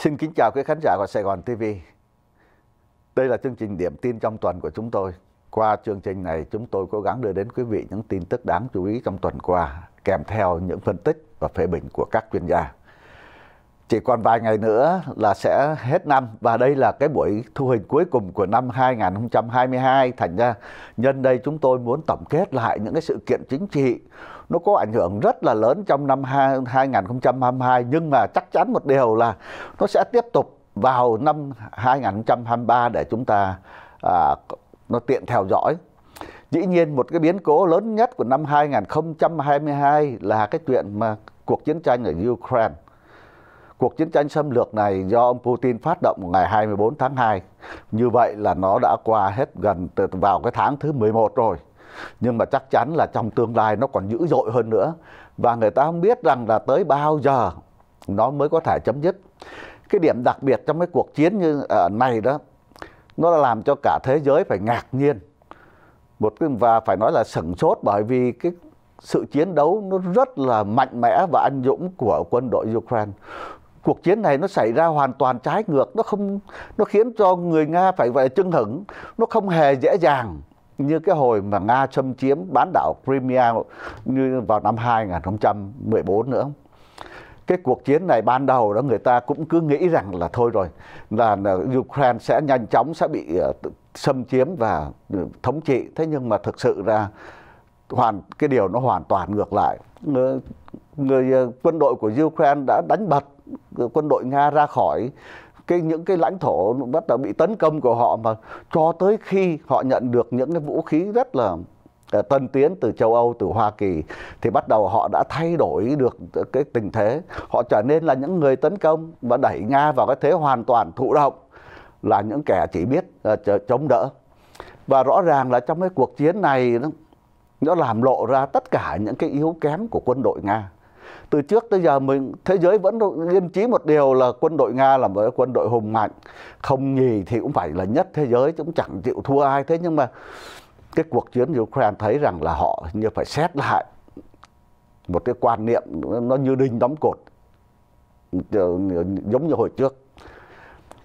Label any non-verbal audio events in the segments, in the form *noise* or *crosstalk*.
Xin kính chào quý khán giả của Sài Gòn TV. Đây là chương trình điểm tin trong tuần của chúng tôi. Qua chương trình này, chúng tôi cố gắng đưa đến quý vị những tin tức đáng chú ý trong tuần qua, kèm theo những phân tích và phê bình của các chuyên gia. Chỉ còn vài ngày nữa là sẽ hết năm và đây là cái buổi thu hình cuối cùng của năm 2022. Thành ra nhân đây chúng tôi muốn tổng kết lại những cái sự kiện chính trị nó có ảnh hưởng rất là lớn trong năm 2022 nhưng mà chắc chắn một điều là nó sẽ tiếp tục vào năm 2023 để chúng ta à, nó tiện theo dõi. Dĩ nhiên một cái biến cố lớn nhất của năm 2022 là cái chuyện mà cuộc chiến tranh ở Ukraine. Cuộc chiến tranh xâm lược này do ông Putin phát động ngày 24 tháng 2. Như vậy là nó đã qua hết gần từ vào cái tháng thứ 11 rồi nhưng mà chắc chắn là trong tương lai nó còn dữ dội hơn nữa và người ta không biết rằng là tới bao giờ nó mới có thể chấm dứt cái điểm đặc biệt trong cái cuộc chiến như à, này đó nó đã làm cho cả thế giới phải ngạc nhiên một cái và phải nói là sửng sốt bởi vì cái sự chiến đấu nó rất là mạnh mẽ và anh dũng của quân đội Ukraine cuộc chiến này nó xảy ra hoàn toàn trái ngược nó không nó khiến cho người nga phải vậy chưng hửng nó không hề dễ dàng như cái hồi mà Nga xâm chiếm bán đảo Crimea như vào năm 2014 nữa cái cuộc chiến này ban đầu đó người ta cũng cứ nghĩ rằng là thôi rồi là, Ukraine sẽ nhanh chóng sẽ bị ờ, xâm chiếm và ừ, thống trị thế nhưng mà thực sự ra hoàn cái điều nó hoàn toàn ngược lại người, người quân đội của Ukraine đã đánh bật quân đội Nga ra khỏi cái những cái lãnh thổ bắt đầu bị tấn công của họ mà cho tới khi họ nhận được những cái vũ khí rất là ờ, tân tiến từ châu Âu, từ Hoa Kỳ thì bắt đầu họ đã thay đổi được cái tình thế. Họ trở nên là những người tấn công và đẩy Nga vào cái thế hoàn toàn thụ động là những kẻ chỉ biết ờ, chống đỡ. Và rõ ràng là trong cái cuộc chiến này nó làm lộ ra tất cả những cái yếu kém của quân đội Nga từ trước tới giờ mình thế giới vẫn yên chí một điều là quân đội nga là một quân đội hùng mạnh không nhì thì cũng phải là nhất thế giới cũng chẳng chịu thua ai thế nhưng mà cái cuộc chiến ukraine thấy rằng là họ như phải xét lại một cái quan niệm nó như đinh đóng cột ờ, giống như hồi trước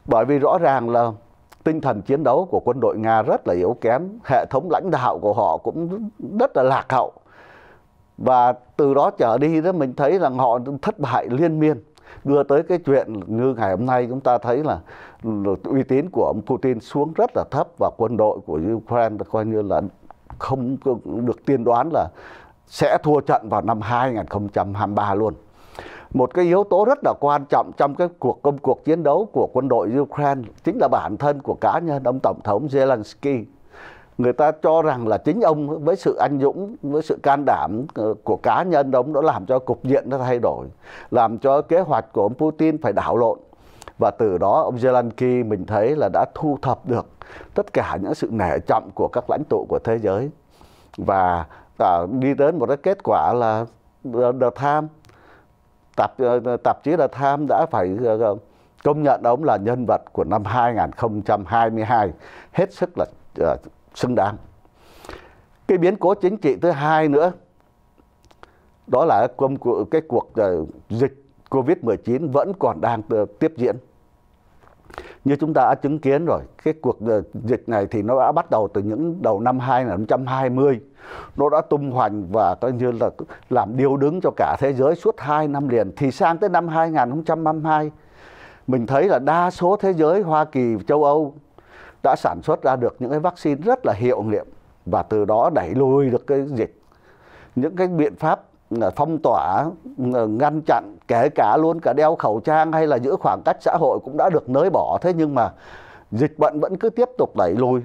bởi vì rõ ràng là tinh thần chiến đấu của quân đội nga rất là yếu kém hệ thống lãnh đạo của họ cũng rất là lạc hậu và từ đó trở đi đó mình thấy rằng họ thất bại liên miên đưa tới cái chuyện như ngày hôm nay chúng ta thấy là uy tín của ông Putin xuống rất là thấp và quân đội của Ukraine coi như là không được tiên đoán là sẽ thua trận vào năm 2023 luôn. Một cái yếu tố rất là quan trọng trong cái cuộc công cuộc chiến đấu của quân đội Ukraine chính là bản thân của cá nhân ông Tổng thống Zelensky người ta cho rằng là chính ông với sự anh dũng với sự can đảm ờ, của cá nhân ông đã làm cho cục diện nó thay đổi làm cho kế hoạch của ông putin phải đảo lộn và từ đó ông zelensky mình thấy là đã thu thập được tất cả những sự nể trọng của các lãnh tụ của thế giới và à, đi đến một cái kết quả là ờ, The Times tạp ờ, tạp chí The Times đã phải công nhận ông là nhân vật của năm 2022 hết sức là xứng đáng. Cái biến cố chính trị thứ hai nữa đó là cái cuộc ờ, dịch Covid-19 vẫn còn đang tiếp diễn. Như chúng ta đã chứng kiến rồi, cái cuộc ờ, dịch này thì nó đã bắt đầu từ những đầu năm 2020. Nó đã tung hoành và coi như là làm điều đứng cho cả thế giới suốt 2 năm liền. Thì sang tới năm 2022, mình thấy là đa số thế giới, Hoa Kỳ, châu Âu đã sản xuất ra được những cái vaccine rất là hiệu nghiệm và từ đó đẩy lùi được cái dịch những cái biện pháp ờ, phong tỏa ờ, ngăn chặn kể cả luôn cả đeo khẩu trang hay là giữ khoảng cách xã hội cũng đã được nới bỏ thế nhưng mà dịch bệnh vẫn cứ tiếp tục đẩy lùi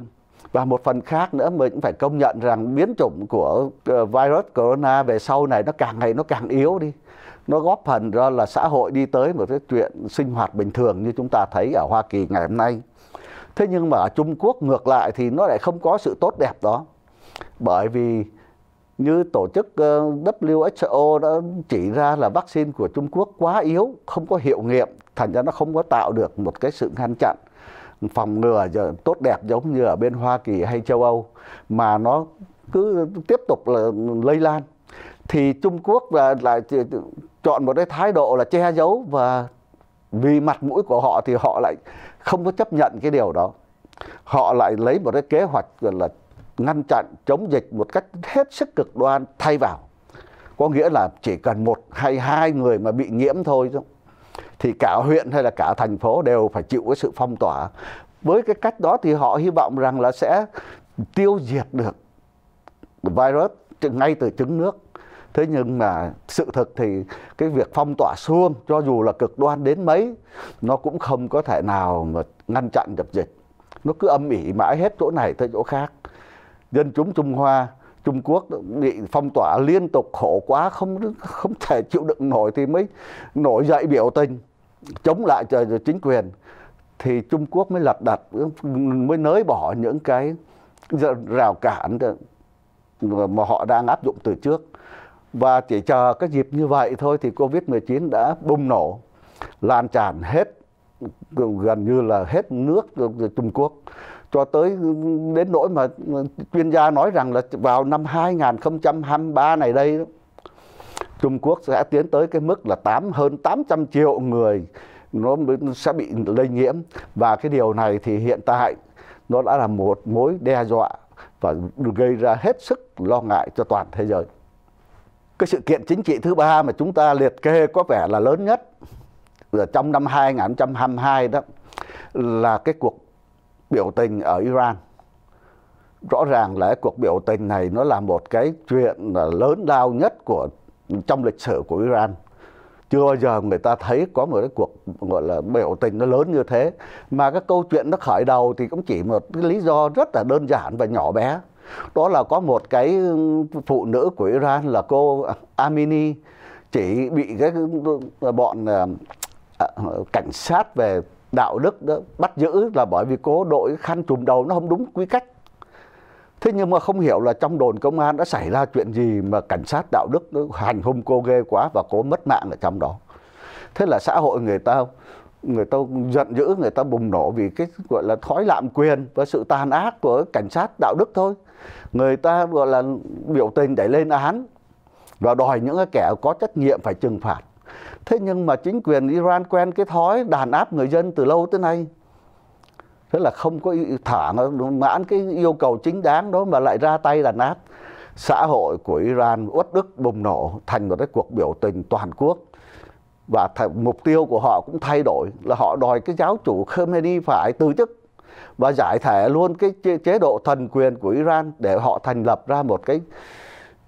và một phần khác nữa mình cũng phải công nhận rằng biến chủng của ờ, virus corona về sau này nó càng ngày nó càng yếu đi nó góp phần ra là xã hội đi tới một cái chuyện sinh hoạt bình thường như chúng ta thấy ở Hoa Kỳ ngày hôm nay thế nhưng mà ở trung quốc ngược lại thì nó lại không có sự tốt đẹp đó bởi vì như tổ chức ờ, WHO đã chỉ ra là vaccine của Trung Quốc quá yếu, không có hiệu nghiệm, thành ra nó không có tạo được một cái sự ngăn chặn phòng ngừa tốt đẹp giống như ở bên Hoa Kỳ hay châu Âu mà nó cứ tiếp tục là lây lan thì Trung Quốc là lại chọn một cái thái độ là che giấu và vì mặt mũi của họ thì họ lại không có chấp nhận cái điều đó họ lại lấy một cái kế hoạch gọi là ngăn chặn chống dịch một cách hết sức cực đoan thay vào có nghĩa là chỉ cần một hay hai người mà bị nhiễm thôi thì cả huyện hay là cả thành phố đều phải chịu cái sự phong tỏa với cái cách đó thì họ hy vọng rằng là sẽ tiêu diệt được virus ngay từ trứng nước thế nhưng mà sự thực thì cái việc phong tỏa xuông cho dù là cực đoan đến mấy nó cũng không có thể nào mà ngăn chặn dập dịch nó cứ âm ỉ mãi hết chỗ này tới chỗ khác dân chúng trung hoa Trung Quốc bị phong tỏa liên tục khổ quá không không thể chịu đựng nổi thì mới nổi dậy biểu tình chống lại trời chính quyền thì Trung Quốc mới lật đặt mới nới bỏ những cái rào cản mà họ đang áp dụng từ trước và chỉ chờ cái dịp như vậy thôi thì Covid-19 đã bùng nổ, lan tràn hết gần như là hết nước Trung Quốc cho tới đến nỗi mà chuyên gia nói rằng là vào năm 2023 này đây Trung Quốc sẽ tiến tới cái mức là 8 hơn 800 triệu người nó sẽ bị lây nhiễm và cái điều này thì hiện tại nó đã là một mối đe dọa và gây ra hết sức lo ngại cho toàn thế giới cái sự kiện chính trị thứ ba mà chúng ta liệt kê có vẻ là lớn nhất là trong năm 2022 đó là cái cuộc biểu tình ở Iran. Rõ ràng là cuộc biểu tình này nó là một cái chuyện lớn lao nhất của trong lịch sử của Iran. Chưa bao giờ người ta thấy có một cái cuộc gọi là biểu tình nó lớn như thế. Mà các câu chuyện nó khởi đầu thì cũng chỉ một cái lý do rất là đơn giản và nhỏ bé đó là có một cái phụ nữ của Iran là cô Amini chỉ bị cái ờ, bọn ờ, ờ, cảnh sát về đạo đức đó bắt giữ là bởi vì cô đội khăn trùm đầu nó không đúng quy cách thế nhưng mà không hiểu là trong đồn công an đã xảy ra chuyện gì mà cảnh sát đạo đức hành hung cô ghê quá và cô mất mạng ở trong đó thế là xã hội người ta người ta giận dữ người ta bùng nổ vì cái gọi là thói lạm quyền và sự tàn ác của cảnh sát đạo đức thôi người ta gọi là biểu tình để lên án và đòi những cái kẻ có trách nhiệm phải trừng phạt thế nhưng mà chính quyền Iran quen cái thói đàn áp người dân từ lâu tới nay thế là không có thả mãn cái yêu cầu chính đáng đó mà lại ra tay đàn áp xã hội của Iran uất đức bùng nổ thành một cái cuộc biểu tình toàn quốc và th- mục tiêu của họ cũng thay đổi là họ đòi cái giáo chủ Khamenei phải từ chức và giải thể luôn cái chế độ thần quyền của Iran để họ thành lập ra một cái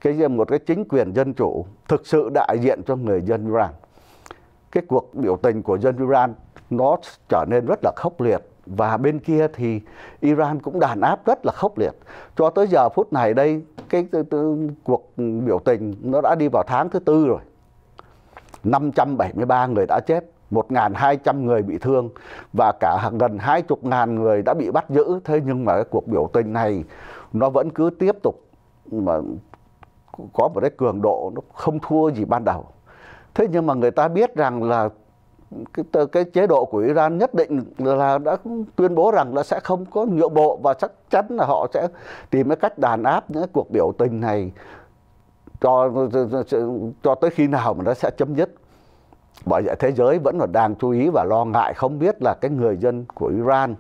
cái một cái chính quyền dân chủ thực sự đại diện cho người dân Iran. Cái cuộc biểu tình của dân Iran nó trở nên rất là khốc liệt và bên kia thì Iran cũng đàn áp rất là khốc liệt. Cho tới giờ phút này đây cái, cái, cái cuộc biểu tình nó đã đi vào tháng thứ tư rồi 573 người đã chết 1.200 người bị thương và cả gần 20.000 người đã bị bắt giữ. Thế nhưng mà cái cuộc biểu tình này nó vẫn cứ tiếp tục mà có một cái cường độ nó không thua gì ban đầu. Thế nhưng mà người ta biết rằng là cái, cái chế độ của Iran nhất định là đã tuyên bố rằng là sẽ không có nhượng bộ và chắc chắn là họ sẽ tìm cái cách đàn áp những cuộc biểu tình này cho cho tới khi nào mà nó sẽ chấm dứt bởi vậy thế giới vẫn còn đang chú ý và lo ngại không biết là cái người dân của Iran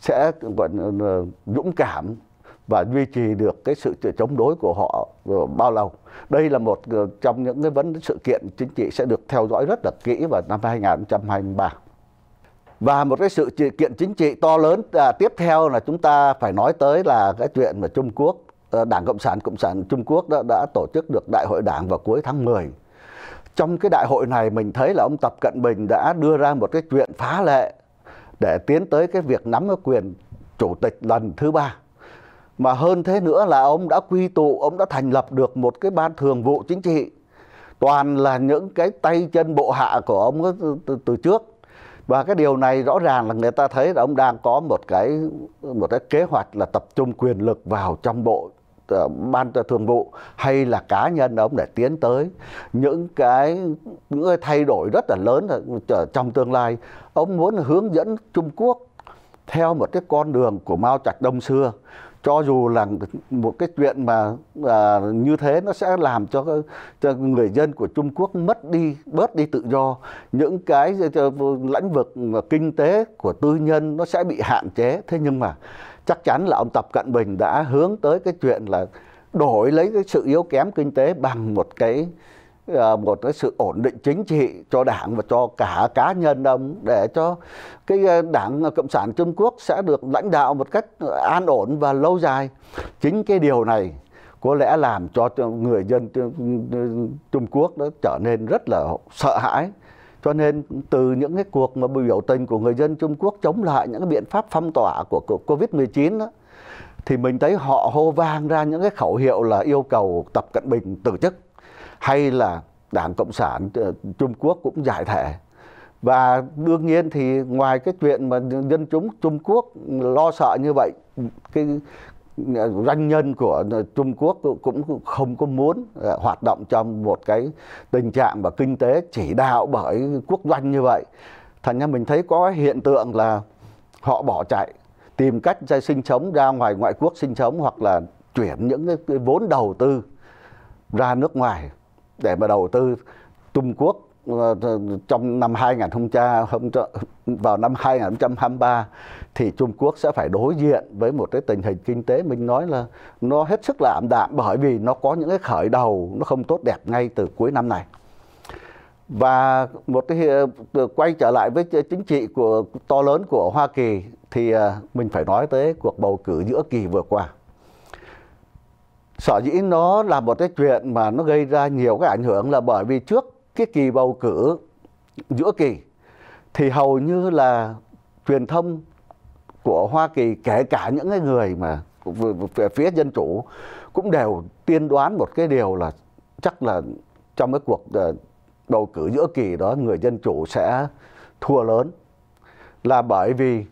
sẽ vẫn dũng cảm và duy trì được cái sự chống đối của họ bao lâu. Đây là một ờ, trong những cái vấn sự kiện chính trị sẽ được theo dõi rất là kỹ vào năm 2023. Và một cái sự kiện chính trị to lớn à, tiếp theo là chúng ta phải nói tới là cái chuyện mà Trung Quốc Ờ, đảng Cộng sản Cộng sản Trung Quốc đã, đã tổ chức được đại hội đảng vào cuối tháng 10. Trong cái đại hội này mình thấy là ông Tập Cận Bình đã đưa ra một cái chuyện phá lệ để tiến tới cái việc nắm quyền chủ tịch lần thứ ba. Mà hơn thế nữa là ông đã quy tụ, ông đã thành lập được một cái ban thường vụ chính trị. Toàn là những cái tay chân bộ hạ của ông từ, từ, từ trước và cái điều này rõ ràng là người ta thấy là ông đang có một cái một cái kế hoạch là tập trung quyền lực vào trong bộ ban thường vụ hay là cá nhân ông để tiến tới những cái những cái thay đổi rất là lớn trong tương lai ông muốn hướng dẫn Trung Quốc theo một cái con đường của Mao Trạch Đông xưa cho dù là một cái chuyện mà à, như thế nó sẽ làm cho, cho người dân của Trung Quốc mất đi bớt đi tự do những cái ờ, lãnh vực kinh tế của tư nhân nó sẽ bị hạn chế thế nhưng mà chắc chắn là ông Tập Cận Bình đã hướng tới cái chuyện là đổi lấy cái sự yếu kém kinh tế bằng một cái Ờ, một cái sự ổn định chính trị cho đảng và cho cả cá nhân ông ờ, để cho cái ờ, đảng cộng sản trung quốc sẽ được lãnh đạo một cách an ổn và lâu dài chính cái điều này có lẽ làm cho người dân trung quốc đó trở nên rất là sợ hãi cho nên từ những cái cuộc mà biểu tình của người dân trung quốc chống lại những cái biện pháp phong tỏa của covid 19 đó, thì mình thấy họ hô vang ra những cái khẩu hiệu là yêu cầu tập cận bình từ chức hay là đảng cộng sản ờ, trung quốc cũng giải thể và đương nhiên thì ngoài cái chuyện mà dân chúng trung quốc lo sợ như vậy cái ờ, doanh nhân của ờ, Trung Quốc cũng không có muốn hoạt động trong một cái tình trạng và kinh tế chỉ đạo bởi quốc doanh như vậy. Thành ra mình thấy có hiện tượng là họ bỏ chạy, tìm cách ra sinh sống ra ngoài ngoại quốc sinh sống hoặc là chuyển những cái vốn đầu tư ra nước ngoài để mà đầu tư Trung Quốc ờ, trong năm 2000 vào năm 2023 thì Trung Quốc sẽ phải đối diện với một cái tình hình kinh tế mình nói là nó hết sức là ảm đạm bởi vì nó có những cái khởi đầu nó không tốt đẹp ngay từ cuối năm này và một cái ờ, quay trở lại với chính trị của to lớn của Hoa Kỳ thì ờ, mình phải nói tới cuộc bầu cử giữa kỳ vừa qua sở dĩ nó là một cái chuyện mà nó gây ra nhiều cái ảnh hưởng là bởi vì trước cái kỳ bầu cử giữa kỳ thì hầu như là truyền thông của Hoa Kỳ kể cả những cái người mà về phía dân chủ cũng đều tiên đoán một cái điều là chắc là trong cái cuộc ờ, bầu cử giữa kỳ đó người dân chủ sẽ thua lớn là bởi vì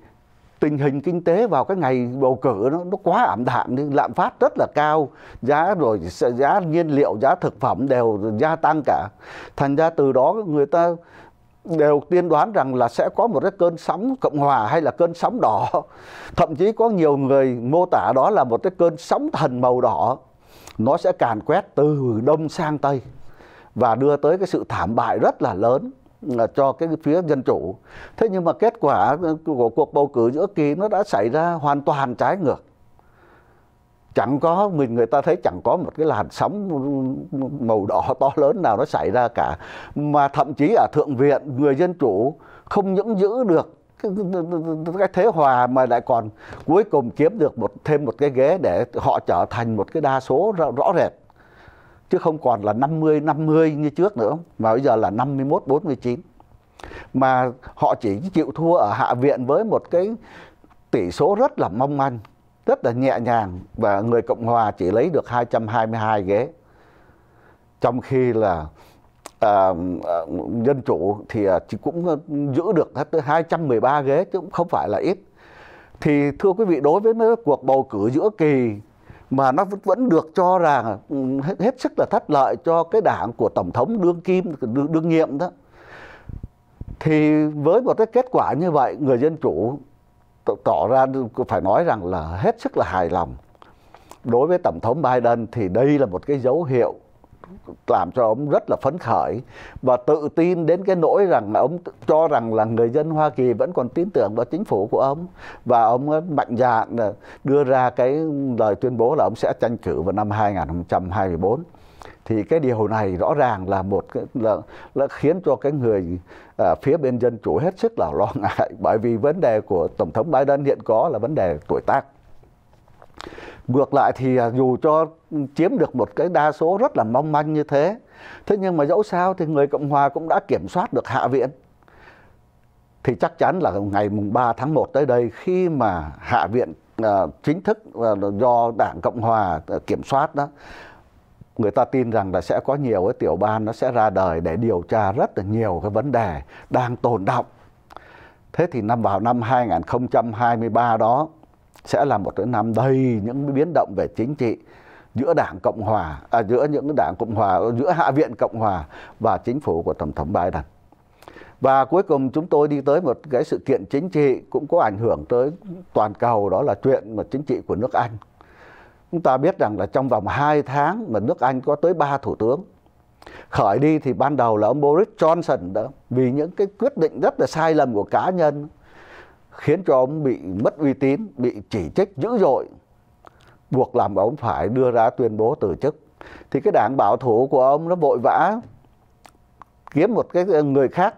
tình hình kinh tế vào cái ngày bầu cử nó, nó quá ảm đạm đi lạm phát rất là cao giá rồi giá nhiên liệu giá thực phẩm đều gia tăng cả thành ra từ đó người ta đều tiên đoán rằng là sẽ có một cái cơn sóng cộng hòa hay là cơn sóng đỏ thậm chí có nhiều người mô tả đó là một cái cơn sóng thần màu đỏ nó sẽ càn quét từ đông sang tây và đưa tới cái sự thảm bại rất là lớn cho cái phía dân chủ thế nhưng mà kết quả của cuộc bầu cử giữa kỳ nó đã xảy ra hoàn toàn trái ngược chẳng có mình người ta thấy chẳng có một cái làn sóng màu đỏ to lớn nào nó xảy ra cả mà thậm chí ở thượng viện người dân chủ không những giữ được cái, thế hòa mà lại còn cuối cùng kiếm được một thêm một cái ghế để họ trở thành một cái đa số rõ rệt chứ không còn là 50 50 như trước nữa mà bây giờ là 51 49. Mà họ chỉ chịu thua ở hạ viện với một cái tỷ số rất là mong manh, rất là nhẹ nhàng và người Cộng hòa chỉ lấy được 222 ghế. Trong khi là à, à dân chủ thì à, chỉ cũng giữ được hết tới 213 ghế chứ cũng không phải là ít. Thì thưa quý vị đối với cuộc bầu cử giữa kỳ mà nó vẫn được cho rằng ừ, hết sức là thất lợi cho cái đảng của tổng thống đương kim đương, đương nhiệm đó thì với một cái kết quả như vậy người dân chủ tỏ ra phải nói rằng là hết sức là hài lòng đối với tổng thống Biden thì đây là một cái dấu hiệu làm cho ông rất là phấn khởi và tự tin đến cái nỗi rằng là ông cho rằng là người dân Hoa Kỳ vẫn còn tin tưởng vào chính phủ của ông và ông mạnh dạn đưa ra cái lời tuyên bố là ông sẽ tranh cử vào năm 2024 thì cái điều này rõ ràng là một cái, là, là khiến cho cái người à, phía bên dân chủ hết sức là lo ngại *laughs* bởi vì vấn đề của tổng thống Biden hiện có là vấn đề tuổi tác ngược lại thì à, dù cho chiếm được một cái đa số rất là mong manh như thế thế nhưng mà dẫu sao thì người cộng hòa cũng đã kiểm soát được hạ viện thì chắc chắn là ngày mùng 3 tháng 1 tới đây khi mà hạ viện à, chính thức à, do đảng cộng hòa kiểm soát đó người ta tin rằng là sẽ có nhiều cái tiểu ban nó sẽ ra đời để điều tra rất là nhiều cái vấn đề đang tồn động thế thì năm vào năm 2023 đó sẽ là một cái năm đầy những biến động về chính trị giữa đảng cộng hòa à, giữa những đảng cộng hòa giữa hạ viện cộng hòa và chính phủ của tổng thống biden và cuối cùng chúng tôi đi tới một cái sự kiện chính trị cũng có ảnh hưởng tới toàn cầu đó là chuyện mà chính trị của nước anh chúng ta biết rằng là trong vòng 2 tháng mà nước anh có tới ba thủ tướng khởi đi thì ban đầu là ông boris johnson đó vì những cái quyết định rất là sai lầm của cá nhân khiến cho ông bị mất uy tín, bị chỉ trích dữ dội, buộc làm ông phải đưa ra tuyên bố từ chức. Thì cái đảng bảo thủ của ông nó vội vã kiếm một cái người khác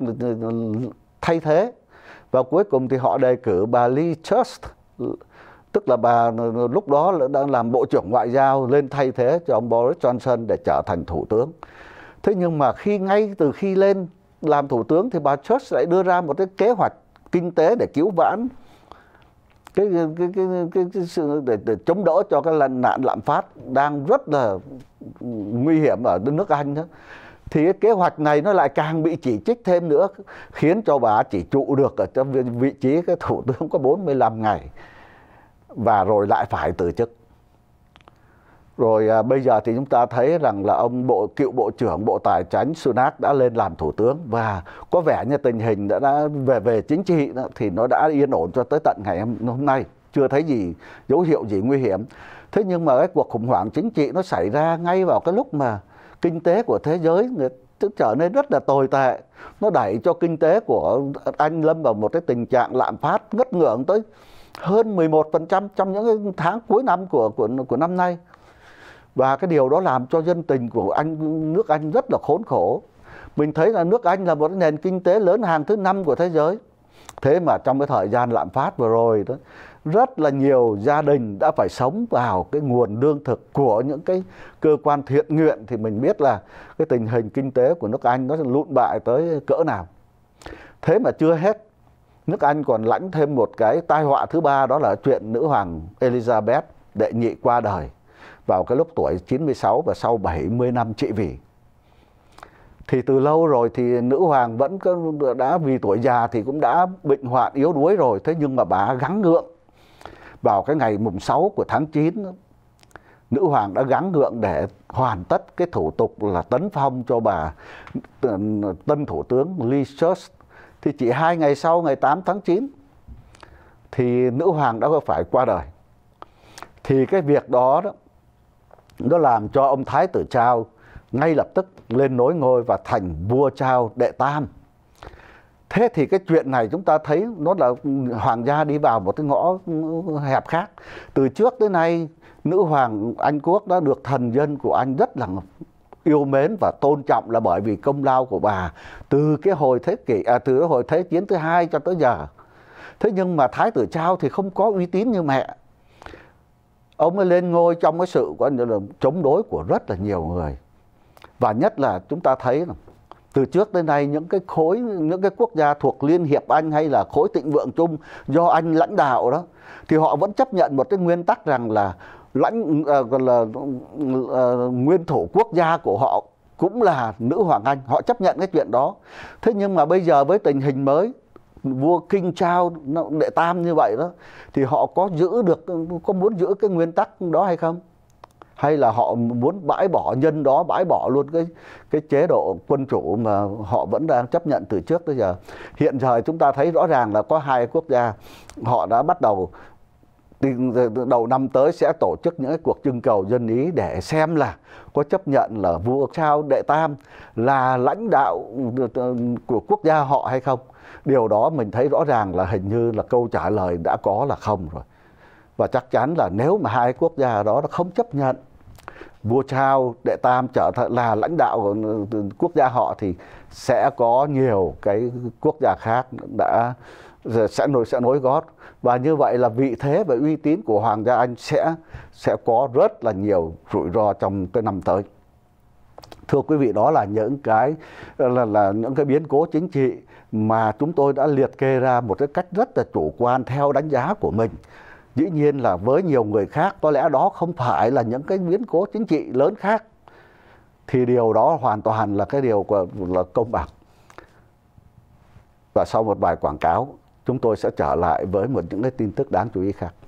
thay thế và cuối cùng thì họ đề cử bà Lee Church tức là bà lúc đó là đang làm bộ trưởng ngoại giao lên thay thế cho ông Boris Johnson để trở thành thủ tướng. Thế nhưng mà khi ngay từ khi lên làm thủ tướng thì bà Church lại đưa ra một cái kế hoạch kinh tế để cứu vãn cái cái cái, cái, cái sự để, để chống đỡ cho cái lần nạn lạm phát đang rất là nguy hiểm ở đất nước Anh đó thì cái kế hoạch này nó lại càng bị chỉ trích thêm nữa khiến cho bà chỉ trụ được ở trong vị trí cái thủ tướng có 45 ngày và rồi lại phải từ chức rồi à, bây giờ thì chúng ta thấy rằng là ông bộ cựu bộ trưởng bộ tài chính Sunak đã lên làm thủ tướng và có vẻ như tình hình đã, đã về về chính trị đó, thì nó đã yên ổn cho tới tận ngày hôm nay chưa thấy gì dấu hiệu gì nguy hiểm thế nhưng mà cái cuộc khủng hoảng chính trị nó xảy ra ngay vào cái lúc mà kinh tế của thế giới người trở nên rất là tồi tệ nó đẩy cho kinh tế của anh lâm vào một cái tình trạng lạm phát ngất ngưỡng tới hơn 11% trong những tháng cuối năm của của của năm nay và cái điều đó làm cho dân tình của anh nước anh rất là khốn khổ mình thấy là nước anh là một nền kinh tế lớn hàng thứ năm của thế giới thế mà trong cái thời gian lạm phát vừa rồi đó rất là nhiều gia đình đã phải sống vào cái nguồn lương thực của những cái cơ quan thiện nguyện thì mình biết là cái tình hình kinh tế của nước Anh nó lụn bại tới cỡ nào. Thế mà chưa hết, nước Anh còn lãnh thêm một cái tai họa thứ ba đó là chuyện nữ hoàng Elizabeth đệ nhị qua đời vào cái lúc tuổi 96 và sau 70 năm trị vì thì từ lâu rồi thì nữ hoàng vẫn đã vì tuổi già thì cũng đã bệnh hoạn yếu đuối rồi thế nhưng mà bà gắng ngượng vào cái ngày mùng 6 của tháng 9 nữ hoàng đã gắng ngượng để hoàn tất cái thủ tục là tấn phong cho bà ờ, tân thủ tướng Lee Church thì chỉ hai ngày sau ngày 8 tháng 9 thì nữ hoàng đã phải qua đời thì cái việc đó, đó nó làm cho ông thái tử trao ngay lập tức lên nối ngôi và thành vua trao đệ tam thế thì cái chuyện này chúng ta thấy nó là hoàng gia đi vào một cái ngõ hẹp khác từ trước tới nay nữ hoàng anh quốc đã được thần dân của anh rất là yêu mến và tôn trọng là bởi vì công lao của bà từ cái hồi thế kỷ à, từ cái hồi thế chiến thứ hai cho tới giờ thế nhưng mà thái tử trao thì không có uy tín như mẹ ông ấy lên ngôi trong cái sự gọi là chống đối của rất là nhiều người và nhất là chúng ta thấy là từ trước tới nay những cái khối những cái quốc gia thuộc liên hiệp anh hay là khối thịnh vượng chung do anh lãnh đạo đó thì họ vẫn chấp nhận một cái nguyên tắc rằng là lãnh à, là à, nguyên thủ quốc gia của họ cũng là nữ hoàng anh họ chấp nhận cái chuyện đó thế nhưng mà bây giờ với tình hình mới vua kinh trao đệ tam như vậy đó thì họ có giữ được có muốn giữ cái nguyên tắc đó hay không hay là họ muốn bãi bỏ nhân đó bãi bỏ luôn cái cái chế độ quân chủ mà họ vẫn đang chấp nhận từ trước tới giờ hiện giờ chúng ta thấy rõ ràng là có hai quốc gia họ đã bắt đầu đầu năm tới sẽ tổ chức những cái cuộc trưng cầu dân ý để xem là có chấp nhận là vua sao đệ tam là lãnh đạo ờ, của quốc gia họ hay không điều đó mình thấy rõ ràng là hình như là câu trả lời đã có là không rồi và chắc chắn là nếu mà hai quốc gia đó nó không chấp nhận vua Charles đệ tam trở thành là lãnh đạo của ừ, quốc gia họ thì sẽ có nhiều cái quốc gia khác đã ừ, sẽ nối sẽ nối gót và như vậy là vị thế và uy tín của hoàng gia Anh sẽ sẽ có rất là nhiều rủi ro trong cái năm tới. Thưa quý vị, đó là những cái là là những cái biến cố chính trị mà chúng tôi đã liệt kê ra một cái cách rất là chủ quan theo đánh giá của mình dĩ nhiên là với nhiều người khác có lẽ đó không phải là những cái biến cố chính trị lớn khác thì điều đó hoàn toàn là cái điều của, là công bằng và sau một bài quảng cáo chúng tôi sẽ trở lại với một những cái tin tức đáng chú ý khác